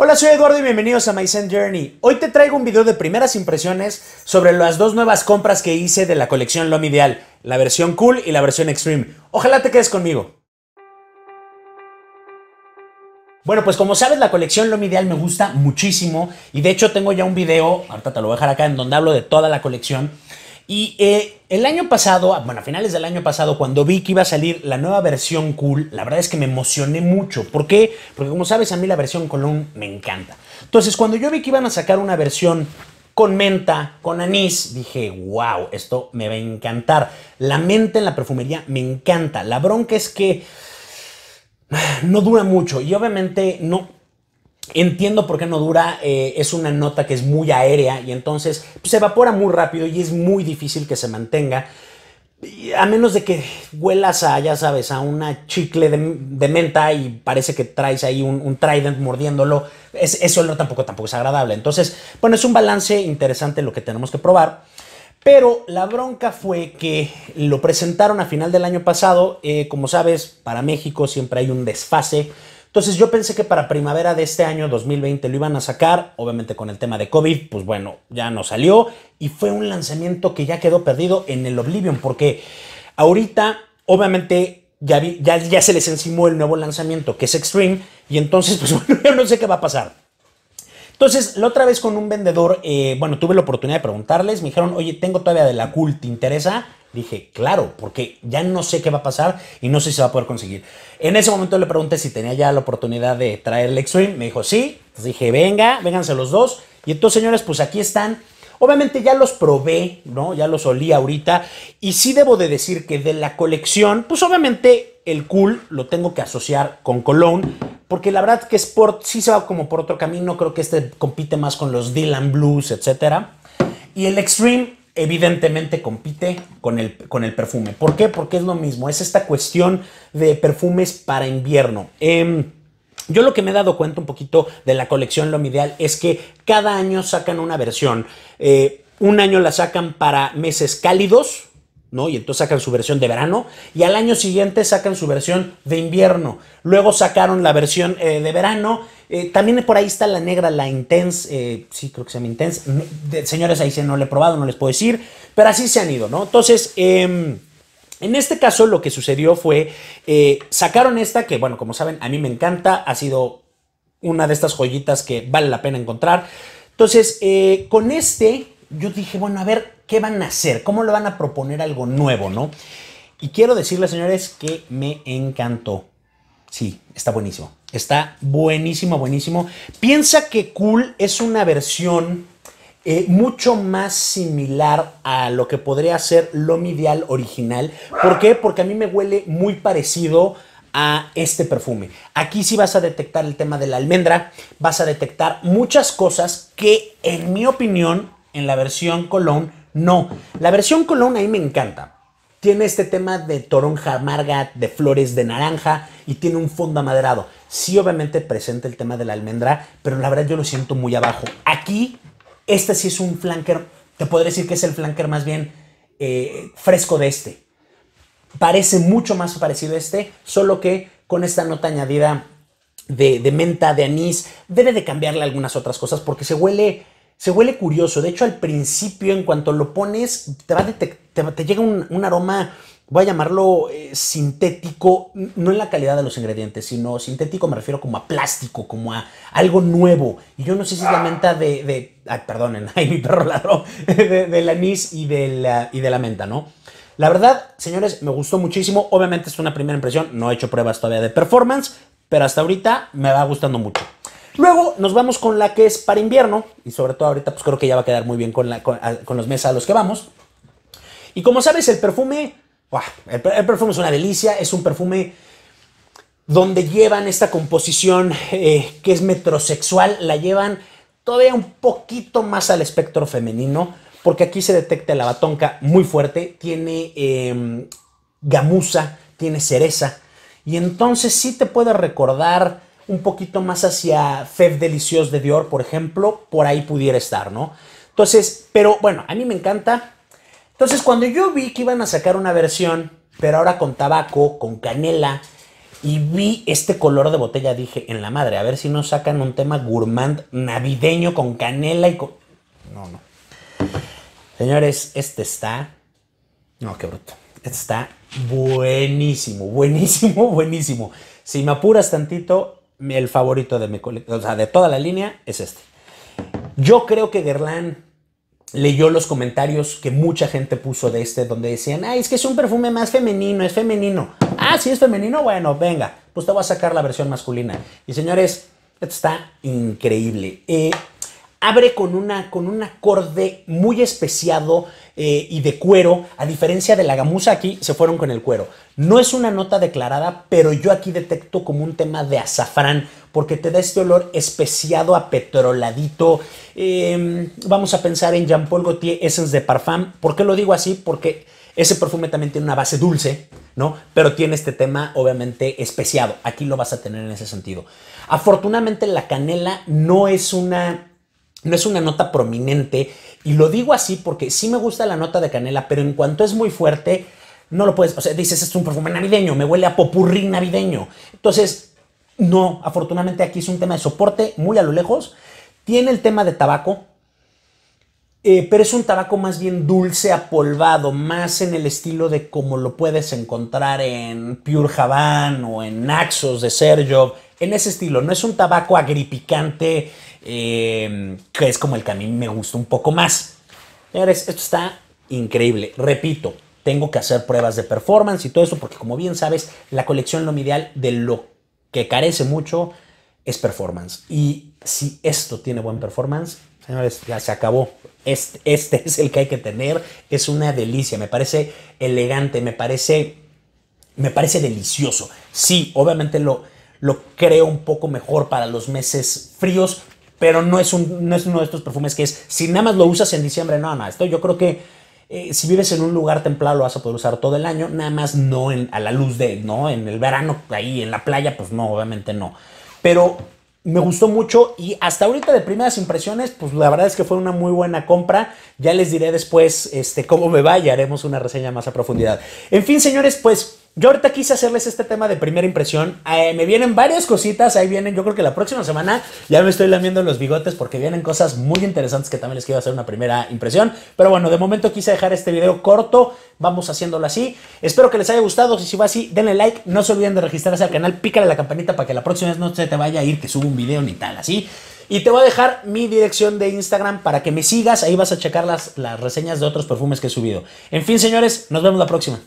Hola, soy Eduardo y bienvenidos a My Send Journey. Hoy te traigo un video de primeras impresiones sobre las dos nuevas compras que hice de la colección LOM Ideal, la versión Cool y la versión Extreme. Ojalá te quedes conmigo. Bueno, pues como sabes, la colección Lomi Ideal me gusta muchísimo y de hecho tengo ya un video, ahorita te lo voy a dejar acá, en donde hablo de toda la colección. Y eh, el año pasado, bueno, a finales del año pasado, cuando vi que iba a salir la nueva versión cool, la verdad es que me emocioné mucho. ¿Por qué? Porque como sabes, a mí la versión Colón me encanta. Entonces, cuando yo vi que iban a sacar una versión con menta, con anís. Dije, wow, esto me va a encantar. La menta en la perfumería me encanta. La bronca es que no dura mucho y obviamente no, Entiendo por qué no dura, eh, es una nota que es muy aérea y entonces pues, se evapora muy rápido y es muy difícil que se mantenga. A menos de que huelas a, ya sabes, a una chicle de, menta y parece que traes ahí un, trident mordiéndolo, eso no tampoco, tampoco es agradable. Entonces, bueno, es un balance interesante lo que tenemos que probar. Pero la bronca fue que lo presentaron a final del año pasado. Eh, como sabes, para México siempre hay un desfase entonces yo pensé que para primavera de este año 2020 lo iban a sacar, obviamente con el tema de COVID, pues bueno, ya no salió y fue un lanzamiento que ya quedó perdido en el Oblivion porque ahorita obviamente ya, ya, se les encimó el nuevo lanzamiento que es Extreme y entonces pues bueno, yo no sé qué va a pasar. Entonces, la otra vez con un vendedor, eh, bueno, tuve la oportunidad de preguntarles, me dijeron, oye, tengo todavía de la cool, ¿te interesa? Dije, claro, porque ya no sé qué va a pasar y no sé si se va a poder conseguir. En ese momento le pregunté si tenía ya la oportunidad de traer el Extreme. Me dijo, sí. Entonces dije, venga, vénganse los dos. Y entonces, señores, pues aquí están. Obviamente ya los probé, ¿no? Ya los olí ahorita. Y sí debo de decir que de la colección, pues obviamente el cool lo tengo que asociar con Cologne porque la verdad que Sport sí se va como por otro camino, creo que este compite más con los Dylan Blues, etc. Y el Extreme evidentemente compite con el, con el perfume. ¿Por qué? Porque es lo mismo, es esta cuestión de perfumes para invierno. Em, yo lo que me he dado cuenta un poquito de la colección Lo Ideal es que cada año sacan una versión. Eh, un año la sacan para meses cálidos, ¿no? Y entonces sacan su versión de verano y al año siguiente sacan su versión de invierno. Luego sacaron la versión eh, de verano. Eh, también por ahí está la negra, la Intense, eh, sí creo que se llama Intense. señores, ahí se no le he probado, no les puedo decir, pero así se han ido, ¿no? Entonces... Em, en este caso lo que sucedió fue, sacaron esta que, bueno, como saben, a mí me encanta, ha sido una de estas joyitas que vale la pena encontrar. Entonces, con este yo dije, bueno, a ver, ¿qué van a hacer? ¿Cómo lo van a proponer algo nuevo, no? Y quiero decirles, señores, que me encantó. Sí, está buenísimo. Está buenísimo, buenísimo. Piensa que Cool es una versión eh, mucho más similar a lo que podría ser Lomi Ideal original. ¿Por qué? Porque a mí me huele muy parecido a este perfume. Aquí sí vas a detectar el tema de la almendra, vas a detectar muchas cosas que en mi opinión en la versión Colón no. La versión Colón ahí me encanta. Tiene este tema de toronja amarga, de flores de naranja y tiene un fondo amaderado. Sí, obviamente presenta el tema de la almendra, pero la verdad yo lo siento muy abajo. Aquí, este sí es un flanker, te podría decir que es el flanker más bien eh, fresco de este. Parece mucho más parecido a este, solo que con esta nota añadida de, de menta, de anís, debe de cambiarle algunas otras cosas porque se huele se huele curioso. De hecho, al principio, en cuanto lo pones, te, llega un, aroma, voy a llamarlo eh, sintético, no en la calidad de los ingredientes, sino sintético me refiero como a plástico, como a algo nuevo. Y yo no sé si es la menta de... de perdonen, ahí mi perro ladró. De, del anís y de, la, y de la menta, ¿no? La verdad, señores, me gustó muchísimo. Obviamente es una primera impresión. No he hecho pruebas todavía de performance, pero hasta ahorita me va gustando mucho. Luego nos vamos con la que es para invierno, y sobre todo ahorita pues creo que ya va a quedar muy bien con, los meses a los que vamos. Y como sabes, el perfume, el, perfume es una delicia, es un perfume donde llevan esta composición eh, que es metrosexual, la llevan todavía un poquito más al espectro femenino, porque aquí se detecta la batonca muy fuerte, tiene em, gamuza, tiene cereza, y entonces sí te puede recordar un poquito más hacia Fef Deliciós de Dior, por ejemplo, por ahí pudiera estar, ¿no? Entonces, pero bueno, a mí me encanta. Entonces, cuando yo vi que iban a sacar una versión, pero ahora con tabaco, con canela, y vi este color de botella, dije, en la madre, a ver si nos sacan un tema gourmand navideño con canela y con... No, no. Señores, este está... No, qué bruto. Este está buenísimo, buenísimo, buenísimo. Si me apuras tantito, el favorito de mi o sea, de toda la línea es este. Yo creo que Guerlain leyó los comentarios que mucha gente puso de este, donde decían, ay, es que es un perfume más femenino, es femenino. Ah, si es femenino, bueno, venga, pues te voy a sacar la versión masculina. Y señores, esto está increíble. Eh, abre con, una, con un acorde muy especiado eh, y de cuero, a diferencia de la gamusa aquí, se fueron con el cuero. No es una nota declarada, pero yo aquí detecto como un tema de azafrán, porque te da este olor especiado a petroladito. Em, vamos a pensar en Jean Paul Gaultier Essence de Parfum. ¿Por qué lo digo así? Porque ese perfume también tiene una base dulce, ¿no? Pero tiene este tema obviamente especiado. Aquí lo vas a tener en ese sentido. Afortunadamente la canela no es una no es una nota prominente y lo digo así porque sí me gusta la nota de canela, pero en cuanto es muy fuerte, no lo puedes, o sea, dices, es un perfume navideño, me huele a popurrí navideño. Entonces, no, afortunadamente aquí es un tema de soporte muy a lo lejos. Tiene el tema de tabaco, eh, pero es un tabaco más bien dulce, apolvado, más en el estilo de como lo puedes encontrar en Pure Havane o en Naxos de Sergio en ese estilo. No es un tabaco agripicante em, que es como el que a mí me gusta un poco más. Señores, esto está increíble. Repito, tengo que hacer pruebas de performance y todo eso porque como bien sabes, la colección lo ideal de lo que carece mucho es performance. Y si esto tiene buen performance, señores, ya se acabó. Este, este es el que hay que tener. Es una delicia. Me parece elegante, me parece, me parece delicioso. Sí, obviamente lo lo creo un poco mejor para los meses fríos, pero no es, un, es uno de estos perfumes que es, si nada más lo usas en diciembre, no, más. esto yo creo que eh, si vives en un lugar templado lo vas a poder usar todo el año, nada más no a la luz de, ¿no? En el verano, ahí en la playa, pues no, obviamente no. Pero me gustó mucho y hasta ahorita de primeras impresiones, pues la verdad es que fue una muy buena compra. Ya les diré después este, cómo me va y haremos una reseña más a profundidad. En fin, señores, pues yo ahorita quise hacerles este tema de primera impresión. Eh, me vienen varias cositas, ahí vienen. Yo creo que la próxima semana ya me estoy lamiendo los bigotes porque vienen cosas muy interesantes que también les quiero hacer una primera impresión. Pero bueno, de momento quise dejar este video corto. Vamos haciéndolo así. Espero que les haya gustado. Si va así, denle like. No se olviden de registrarse al canal. Pícale la campanita para que la próxima vez no se te vaya a ir que subo un video ni tal, así. Y te voy a dejar mi dirección de Instagram para que me sigas. Ahí vas a checar las, las reseñas de otros perfumes que he subido. En fin, señores, nos vemos la próxima.